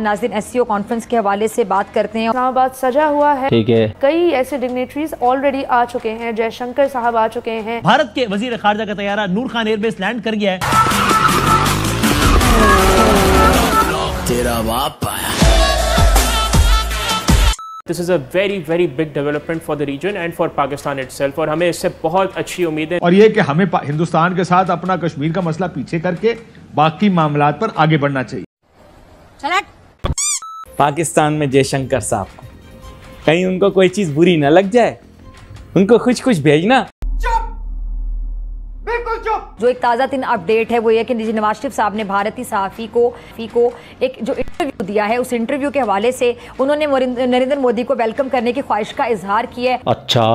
नाजिन S conference के हवाले से बात करते हैं इस्लामाबाद सजा हुआ है ठीक है कई ऐसे डिग्नेटरीज ऑलरेडी आ चुके हैं जयशंकर साहब आ चुके हैं भारत के वजीर खारजा का तैयारा नूर खान एयरबेस लैंड कर गया है तेरा बाप this is a very very big development for the region and for Pakistan it और हमें इससे बहुत अच्छी उम्मीद है और ये कि हमें हिंदुस्तान के साथ अपना कश्मीर का मसला पीछे करके बाकी मामला पर आगे बढ़ना चाहिए पाकिस्तान में जयशंकर साहब को कहीं उनको कोई चीज़ बुरी ना लग जाए उनको कुछ कुछ भेजना जो एक ताज़ा तीन अपडेट है वो ये कि नवाज शरीफ साहब ने भारतीय सहाफ़ी को फी को एक जो इंटरव्यू दिया है उस इंटरव्यू के हवाले से उन्होंने नरेंद्र मोदी को वेलकम करने की ख्वाहिश का इजहार किया है अच्छा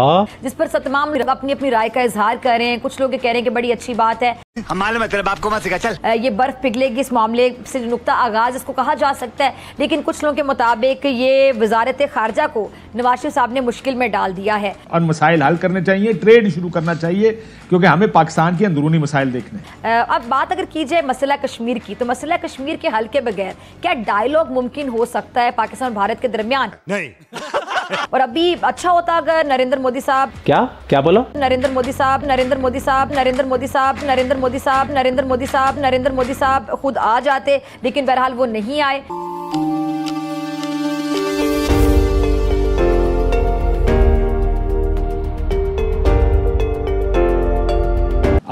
जिस पर तमाम अपनी अपनी राय का इजहार कर रहे हैं कुछ लोग कह रहे हैं कि बड़ी अच्छी बात है हम मालूम है तेरे बाप को मत सिखा चल ये बर्फ पिघलेगी इस मामले से नुकता आगाज इसको कहा जा सकता है लेकिन कुछ लोगों के मुताबिक ये वजारत खारजा को नवाज शरीफ साहब ने मुश्किल में डाल दिया है और मसाइल हल करने चाहिए ट्रेड शुरू करना चाहिए क्योंकि हमें पाकिस्तान के अंदरूनी मसाइल देखने अब बात अगर की जाए मसला कश्मीर की तो मसला कश्मीर के हल के बगैर क्या डायलॉग मुमकिन हो सकता है पाकिस्तान भारत के दरमियान नहीं और अभी अच्छा होता अगर नरेंद्र मोदी साहब क्या क्या बोला नरेंद्र मोदी साहब नरेंद्र मोदी साहब नरेंद्र मोदी साहब नरेंद्र मोदी साहब नरेंद्र मोदी साहब नरेंद्र मोदी साहब खुद आ जाते लेकिन बहरहाल वो नहीं आए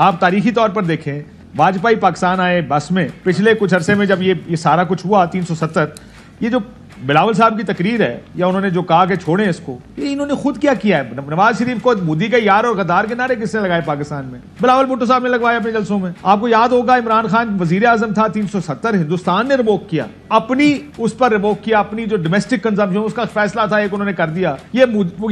आप तारीखी तौर पर देखें वाजपेयी पाकिस्तान आए बस में पिछले कुछ अरसे में जब ये ये सारा कुछ हुआ 370 ये जो बिलावल साहब की तकरीर है या उन्होंने जो कहा कि छोड़े इसको ये इन्होंने खुद क्या किया है नवाज शरीफ को मोदी का यार और गद्दार के नारे किसने लगाए पाकिस्तान में बिलावल भुट्टो साहब ने लगवाए अपने जलसों में आपको याद होगा इमरान खान वजीर आजम था तीन सौ सत्तर हिंदुस्तान ने रिवोक किया अपनी उस पर रिवोक किया अपनी जो डोमेस्टिक कंजम्पशन उसका फैसला था एक उन्होंने कर दिया ये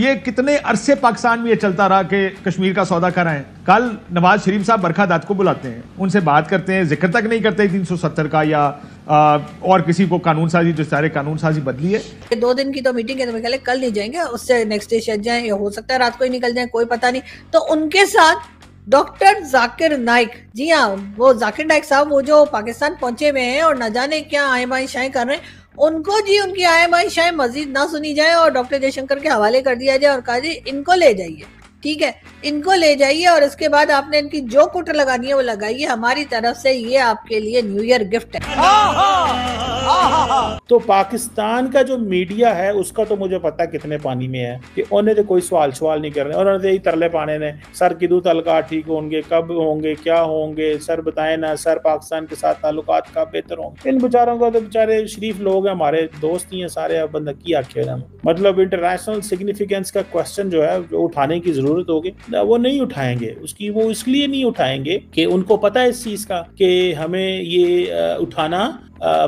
ये कितने अरसे पाकिस्तान में यह चलता रहा कि कश्मीर का सौदा कराए कल नवाज शरीफ साहब बरखा दत्त को बुलाते हैं उनसे बात करते हैं जिक्र तक नहीं करते तीन सौ सत्तर का या और किसी को कानून साजी जो सारे कानून साजी बदली है दो दिन की तो मीटिंग है तो मेरे कल नहीं जाएंगे उससे नेक्स्ट डे शायद जाए हो सकता है रात को ही निकल जाए कोई पता नहीं तो उनके साथ डॉक्टर जाकिर नाइक जी हाँ वो जाकिर नाइक साहब वो जो पाकिस्तान पहुंचे हुए हैं और न जाने क्या आए बाइशाएं कर रहे हैं उनको जी उनकी आए बाइशाएं मजीद ना सुनी जाए और डॉक्टर जयशंकर के हवाले कर दिया जाए और कहा जी इनको ले जाइए ठीक है इनको ले जाइए और इसके बाद आपने इनकी जो कुट लगानी है वो लगाइए हमारी तरफ से ये आपके लिए न्यू ईयर गिफ्ट है तो पाकिस्तान का जो मीडिया है उसका तो मुझे पता कितने पानी में है कि उन्हें तो कोई सवाल सवाल नहीं करने रहे उन्होंने यही तरले पाने ने सर किदू तलका ठीक होंगे कब होंगे क्या होंगे सर बताए ना सर पाकिस्तान के साथ ताल्लुक कब बेहतर होंगे इन बेचारों का तो बेचारे शरीफ लोग हैं हमारे दोस्त ही हैं सारे बंदा की आखिर मतलब इंटरनेशनल सिग्निफिकेंस का क्वेश्चन जो है जो उठाने की जरूरत जरूरत होगी ना वो नहीं उठाएंगे उसकी वो इसलिए नहीं उठाएंगे कि उनको पता है इस चीज का कि हमें ये उठाना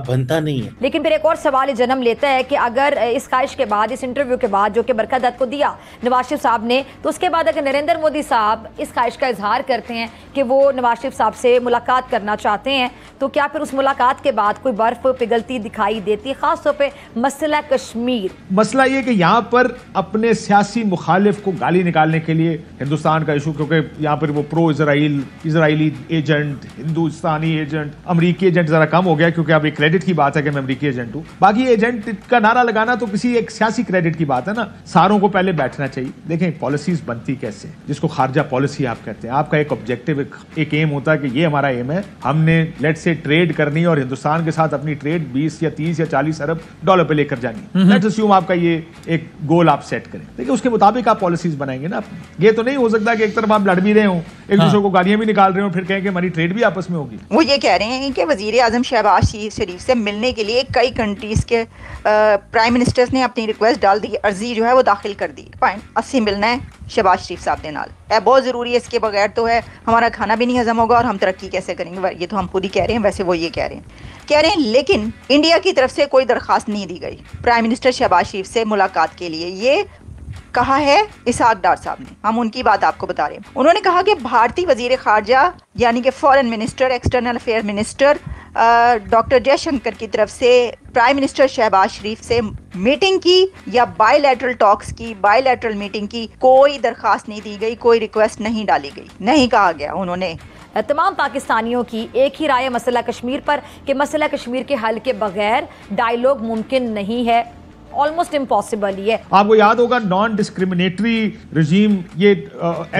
बनता नहीं है लेकिन फिर एक और सवाल जन्म लेता है कि अगर इस ख्वाहिश के बाद इस इंटरव्यू के बाद जो कि बरखा दत्त को दिया नवाज शरीफ साहब ने तो उसके बाद अगर नरेंद्र मोदी साहब इस ख्वाहिश का इजहार करते हैं कि वो नवाज शरीफ साहब से मुलाकात करना चाहते हैं तो क्या फिर उस मुलाकात के बाद कोई बर्फ पिघलती दिखाई देती है खासतौर पर मसला कश्मीर मसला ये कि यहाँ पर अपने सियासी मुखालिफ को गाली निकालने के लिए हिंदुस्तान का इशू क्योंकि यहाँ पर वो प्रो इसराइल इसराइली एजेंट हिंदुस्तानी एजेंट अमरीकी एजेंट जरा कम हो गया क्योंकि अब एक क्रेडिट की बात है कि मैं अमरीकी एजेंट हूँ बाकी एजेंट का नारा लगाना तो किसी एक सियासी क्रेडिट की बात है ना सारों को पहले बैठना चाहिए देखें पॉलिसीज बनती कैसे जिसको खारजा पॉलिसी आप कहते हैं आपका एक ऑब्जेक्टिव एक, एक एम होता है कि ये हमारा एम है हमने लेट्स से ट्रेड करनी और हिंदुस्तान के साथ अपनी ट्रेड 20 या 30 या 40 अरब डॉलर पे लेकर जानी लेट्स अस्यूम आपका ये एक गोल आप सेट करें देखिए उसके मुताबिक आप पॉलिसीज बनाएंगे ना ये तो नहीं हो सकता कि एक तरफ आप लड़ भी रहे हो एक दूसरे हाँ। को गालियां भी निकाल रहे हो फिर कहें कि हमारी ट्रेड भी आपस में होगी वो ये कह रहे हैं कि वजीर आजम शहबाज शरीफ से मिलने के लिए कई कंट्रीज के प्राइम मिनिस्टर्स ने अपनी रिक्वेस्ट डाल दी अर्जी जो है वो दाखिल कर दी पॉइंट अस्सी मिलना है शबाज शरीफ साहब के नाल ए बहुत ज़रूरी है इसके बगैर तो है हमारा खाना भी नहीं हजम होगा और हम तरक्की कैसे करेंगे ये तो हम खुद ही कह रहे हैं वैसे वो ये कह रहे हैं कह रहे हैं लेकिन इंडिया की तरफ से कोई दरख्वास्त नहीं दी गई प्राइम मिनिस्टर शहबाज शरीफ से मुलाकात के लिए ये कहा है इसहाक डार साहब ने हम उनकी बात आपको बता रहे हैं उन्होंने कहा कि भारतीय वजीर खारजा यानी कि foreign minister external affair minister doctor Jaishankar की तरफ से प्राइम मिनिस्टर शहबाज शरीफ से मीटिंग की या बायलैटरल टॉक्स की बायलैटरल मीटिंग की कोई दरख्वास्त नहीं दी गई कोई रिक्वेस्ट नहीं डाली गई नहीं कहा गया उन्होंने तमाम पाकिस्तानियों की एक ही राय मसला कश्मीर पर कि मसला कश्मीर के हल के बगैर डायलॉग मुमकिन नहीं है ऑलमोस्ट इम्पॉसिबल ही है आपको याद होगा नॉन डिस्क्रिमिनेटरी रिजीम ये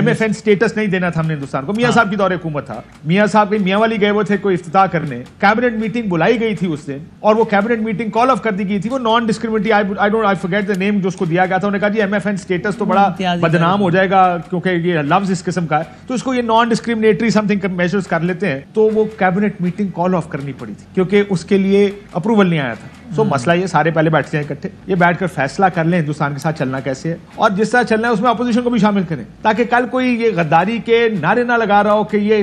एम एफ एन स्टेटस नहीं देना था हमने हिंदुस्तान को मियाँ हाँ। साहब की दौर हुकूमत था मियाँ साहब के मियाँ वाली गए हुए थे कोई इफ्ताह करने कैबिनेट मीटिंग बुलाई गई थी उस दिन और वो कैबिनेट मीटिंग कॉल ऑफ कर दी गई थी वो non discriminatory I don't I forget the name जो उसको दिया गया था उन्होंने कहा जी एम एफ एन स्टेटस तो बड़ा बदनाम हो जाएगा क्योंकि ये लफ्ज इस किस्म का है तो इसको ये नॉन डिस्क्रिमिनेटरी समथिंग मेजर्स कर लेते हैं तो वो कैबिनेट मीटिंग कॉल ऑफ करनी पड़ी थी क्योंकि उसके लिए अप्रूवल नहीं आया था सो मसला ये सारे पहले बैठते हैं इकट्ठे ये बैठ कर फैसला कर लें हिंदुस्तान के साथ चलना कैसे है और जिस तरह चलना है उसमें अपोजिशन को भी शामिल करें ताकि कल कोई ये गद्दारी के नारे ना लगा रहा हो कि ये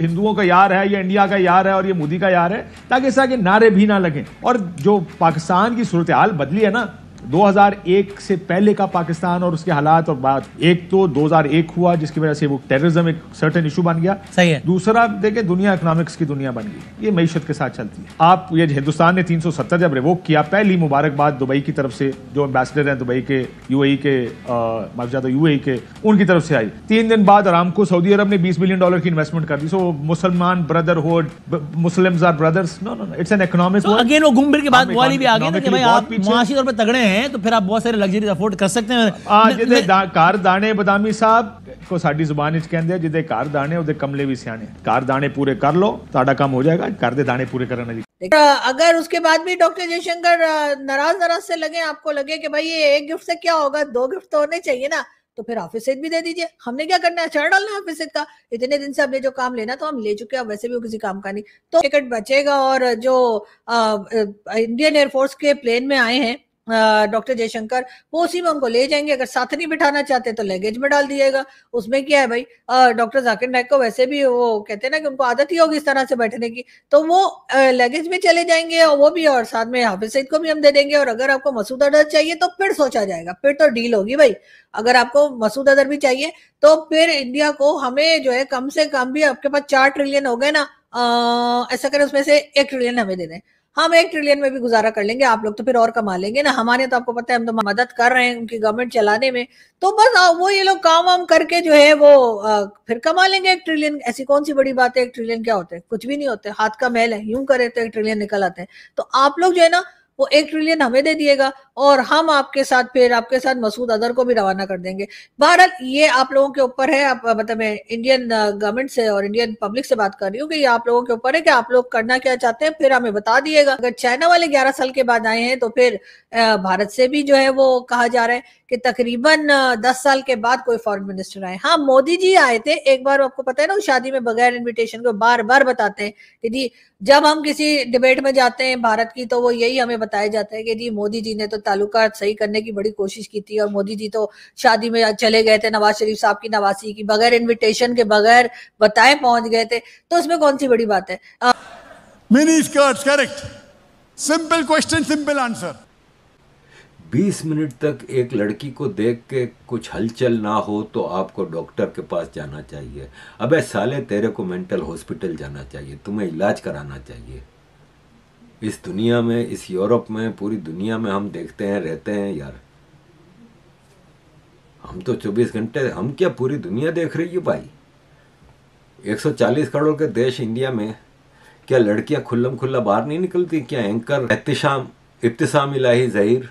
हिंदुओं का यार है ये इंडिया का यार है और ये मोदी का यार है ताकि इस तरह के नारे भी ना लगें और जो पाकिस्तान की सूरत हाल बदली है ना 2001 से पहले का पाकिस्तान और उसके हालात और बात एक तो 2001 हुआ जिसकी वजह से वो टेररिज्म एक सर्टेन इशू बन गया सही है दूसरा देखें दुनिया इकोनॉमिक्स की दुनिया बन गई ये मीशत के साथ चलती है आप ये हिंदुस्तान ने 370 जब रिवोक किया पहली मुबारकबाद दुबई की तरफ से जो एम्बेसडर हैं दुबई के यू e के माफजात यू e के उनकी तरफ से आई तीन दिन बाद आराम को सऊदी अरब ने बीस बिलियन डॉलर की इन्वेस्टमेंट कर दी सो मुसलमान brotherhood Muslim are brothers no no it's an economic again वो घूम फिर के बाद वाली भी आ गई ना कि भाई आप माशी तौर पर तगड़े हैं तो फिर आप बहुत सारे लग्जरी अफोर्ड कर सकते हैं कार दाने बदामी साहब को साड़ी जुबान कहते हैं ਕਹਿੰਦੇ कार दाने ਘਰ कमले भी सियाने कार दाने पूरे कर लो ताड़ा काम हो जाएगा ਹੋ दे दाने पूरे ਦਾਣੇ जी अगर उसके बाद भी डॉक्टर जयशंकर नाराज नाराज से लगे आपको लगे कि भाई ये एक गिफ्ट से क्या होगा दो गिफ्ट तो होने चाहिए ना तो फिर ऑफिस सेट भी दे दीजिए हमने क्या करना है चढ़ डालना है ऑफिस सेट का इतने दिन से हमने जो काम लेना तो हम ले चुके हैं वैसे भी वो किसी काम का नहीं तो टिकट बचेगा और जो आ, इंडियन एयरफोर्स के प्लेन में आए हैं डॉक्टर जयशंकर वो उसी में उनको ले जाएंगे अगर साथ नहीं बिठाना चाहते तो लगेज में डाल दिएगा उसमें क्या है भाई डॉक्टर जाकिर नायक को वैसे भी वो कहते हैं ना कि उनको आदत ही होगी इस तरह से बैठने की तो वो लगेज में चले जाएंगे और वो भी और साथ में हाफिज सईद को भी हम दे देंगे और अगर आपको मसूद अदर चाहिए तो फिर सोचा जाएगा फिर तो डील होगी भाई अगर आपको मसूद अदर भी चाहिए तो फिर इंडिया को हमें जो है कम से कम भी आपके पास चार ट्रिलियन हो गए ना आ, ऐसा करें उसमें से एक ट्रिलियन हमें दे दें हम एक ट्रिलियन में भी गुजारा कर लेंगे आप लोग तो फिर और कमा लेंगे ना हमारे तो आपको पता है हम तो मदद कर रहे हैं उनकी गवर्नमेंट चलाने में तो बस वो ये लोग काम वाम करके जो है वो आ, फिर कमा लेंगे एक ट्रिलियन ऐसी कौन सी बड़ी बात है एक ट्रिलियन क्या होते हैं कुछ भी नहीं होते हाथ का मेल है यूं करे तो एक ट्रिलियन निकल आते हैं तो आप लोग जो है ना वो एक ट्रिलियन हमें दे दिएगा और हम आपके साथ फिर आपके साथ मसूद अदर को भी रवाना कर देंगे भारत ये आप लोगों के ऊपर है आप मतलब मैं इंडियन गवर्नमेंट uh, से और इंडियन पब्लिक से बात कर रही हूँ कि ये आप लोगों के ऊपर है कि आप लोग करना क्या चाहते हैं फिर हमें बता दिएगा अगर चाइना वाले ग्यारह साल के बाद आए हैं तो फिर uh, भारत से भी जो है वो कहा जा रहा है कि तकरीबन uh, दस साल के बाद कोई फॉरन मिनिस्टर आए हाँ मोदी जी आए थे एक बार आपको पता है ना शादी में बगैर इन्विटेशन को बार बार बताते हैं कि जी जब हम किसी डिबेट में जाते हैं भारत की तो वो यही हमें बताया जाता है कि जी मोदी जी ने तो ताल्लुकात सही करने की बड़ी कोशिश की थी और मोदी जी तो शादी में चले गए थे नवाज शरीफ साहब की नवासी की बगैर इनविटेशन के बगैर बताए पहुंच गए थे तो उसमें कौन सी बड़ी बात है मिनी correct simple question simple answer 20 minute तक एक लड़की को देख के कुछ हलचल ना हो तो आपको डॉक्टर के पास जाना चाहिए अबे साले तेरे को मेंटल हॉस्पिटल जाना चाहिए तुम्हें इलाज कराना चाहिए इस दुनिया में इस यूरोप में पूरी दुनिया में हम देखते हैं रहते हैं यार हम तो 24 घंटे हम क्या पूरी दुनिया देख रही है भाई 140 करोड़ के देश इंडिया में क्या लड़कियां खुल्लम खुल्ला बाहर नहीं निकलती क्या एंकर एहतशाम इब्तसाम इलाही जहीर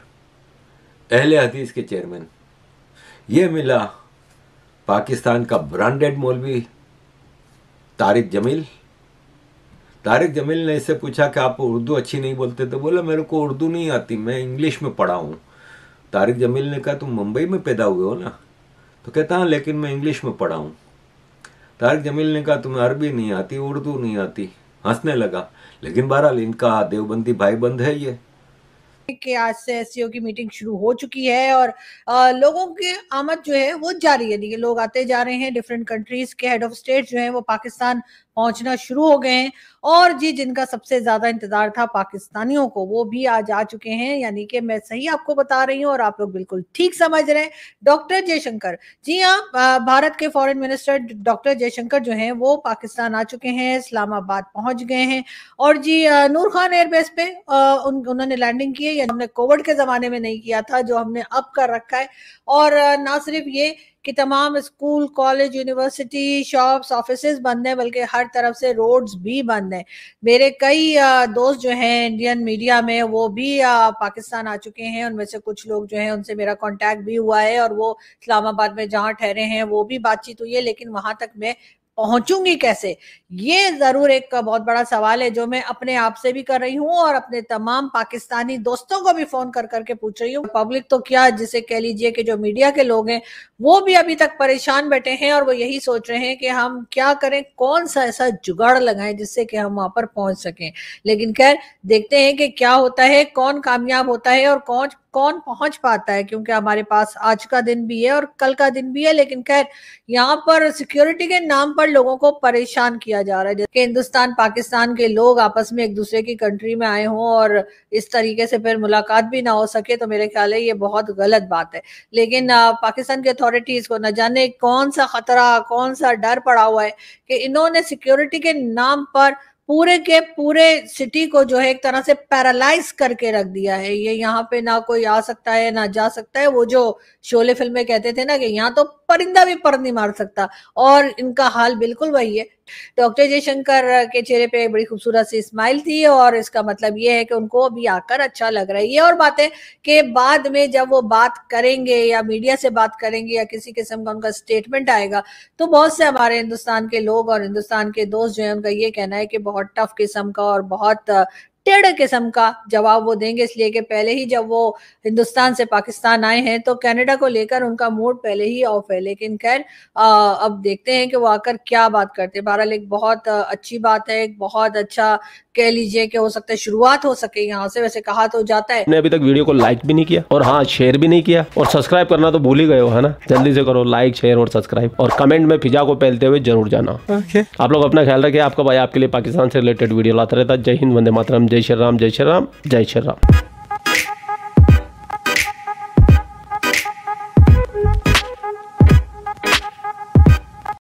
अहल हदीस के चेयरमैन ये मिला पाकिस्तान का ब्रांडेड मौलवी तारिक जमील तारिक जमील ने इससे पूछा कि आप उर्दू अच्छी नहीं बोलते तो बोला मेरे को उर्दू नहीं आती मैं इंग्लिश में पढ़ा हूँ तारिक जमील ने कहा तुम मुंबई में पैदा हुए हो ना तो कहता हाँ लेकिन मैं इंग्लिश में पढ़ा हूँ तारिक जमील ने कहा तुम्हें अरबी नहीं आती उर्दू नहीं आती हंसने लगा लेकिन बहरहाल इनका देवबंदी भाई बंद है ये कि आज से एस की मीटिंग शुरू हो चुकी है और आ, लोगों की आमद जो है वो जारी है देखिए लोग आते जा रहे हैं डिफरेंट कंट्रीज के हेड ऑफ स्टेट जो है वो पाकिस्तान पहुंचना शुरू हो गए हैं और जी जिनका सबसे ज्यादा इंतजार था पाकिस्तानियों को वो भी आज आ चुके हैं यानी कि मैं सही आपको बता रही हूँ और आप लोग बिल्कुल ठीक समझ रहे हैं डॉक्टर जयशंकर जी हाँ भारत के फॉरेन मिनिस्टर डॉक्टर जयशंकर जो हैं वो पाकिस्तान आ चुके हैं इस्लामाबाद पहुंच गए हैं और जी नूर खान एयरबेस पे उन्होंने लैंडिंग की है हमने कोविड के जमाने में नहीं किया था जो हमने अब कर रखा है और ना सिर्फ ये कि तमाम school college university shops office बंद हैं बल्कि हर तरफ से रोड्स भी बंद हैं मेरे कई दोस्त जो हैं इंडियन मीडिया में वो भी पाकिस्तान आ चुके हैं उनमें से कुछ लोग जो हैं उनसे मेरा कांटेक्ट भी हुआ है और वो इस्लामाबाद में जहाँ ठहरे हैं वो भी बातचीत हुई है लेकिन वहाँ तक मैं पहुंचूंगी कैसे ये जरूर एक का बहुत बड़ा सवाल है जो मैं अपने आप से भी कर रही हूँ और अपने तमाम पाकिस्तानी दोस्तों को भी फोन कर करके पूछ रही हूँ पब्लिक तो क्या जिसे कह लीजिए कि जो मीडिया के लोग हैं वो भी अभी तक परेशान बैठे हैं और वो यही सोच रहे हैं कि हम क्या करें कौन सा ऐसा जुगाड़ लगाए जिससे कि हम वहां पर पहुंच सकें लेकिन खैर देखते हैं कि क्या होता है कौन कामयाब होता है और कौन कौन पहुंच पाता है क्योंकि हमारे पास आज का दिन भी है और कल का दिन भी है लेकिन खैर यहाँ पर सिक्योरिटी के नाम पर पर लोगों को परेशान किया जा रहा है जैसे हिंदुस्तान पाकिस्तान के लोग आपस में एक दूसरे की कंट्री में आए हों और इस तरीके से फिर मुलाकात भी ना हो सके तो मेरे ख्याल है ये बहुत गलत बात है लेकिन पाकिस्तान की अथॉरिटीज को न जाने कौन सा खतरा कौन सा डर पड़ा हुआ है कि इन्होंने सिक्योरिटी के नाम पर पूरे के पूरे सिटी को जो है एक तरह से पैरालाइज करके रख दिया है ये यहाँ पे ना कोई आ सकता है ना जा सकता है वो जो शोले फिल्म में कहते थे ना कि यहाँ तो परिंदा भी पर नहीं मार सकता और इनका हाल बिल्कुल वही है डॉक्टर जयशंकर के चेहरे पे बड़ी खूबसूरत सी स्माइल थी और इसका मतलब ये है कि उनको अभी आकर अच्छा लग रहा है ये और बातें कि बाद में जब वो बात करेंगे या मीडिया से बात करेंगे या किसी किस्म का उनका स्टेटमेंट आएगा तो बहुत से हमारे हिंदुस्तान के लोग और हिंदुस्तान के दोस्त जो है उनका ये कहना है कि बहुत टफ किस्म का और बहुत टेढ़ किस्म का जवाब वो देंगे इसलिए कि पहले ही जब वो हिंदुस्तान से पाकिस्तान आए हैं तो कनाडा को लेकर उनका मूड पहले ही ऑफ है लेकिन खैर अब देखते हैं कि वो आकर क्या बात करते हैं बहरहाल एक बहुत अच्छी बात है एक बहुत अच्छा कह लीजिए कि हो सकता है शुरुआत हो सके यहाँ से वैसे कहा तो जाता है मैंने अभी तक वीडियो को लाइक भी नहीं किया और हाँ शेयर भी नहीं किया और सब्सक्राइब करना तो भूल ही गए हो है ना जल्दी से करो लाइक शेयर और सब्सक्राइब और कमेंट में फिजा को पहलते हुए जरूर जाना okay. आप लोग अपना ख्याल रखे आपका भाई आपके लिए पाकिस्तान से रिलेटेड वीडियो लाता रहता जय हिंद वंदे मातरम जय श्री राम जय श्री राम जय श्री राम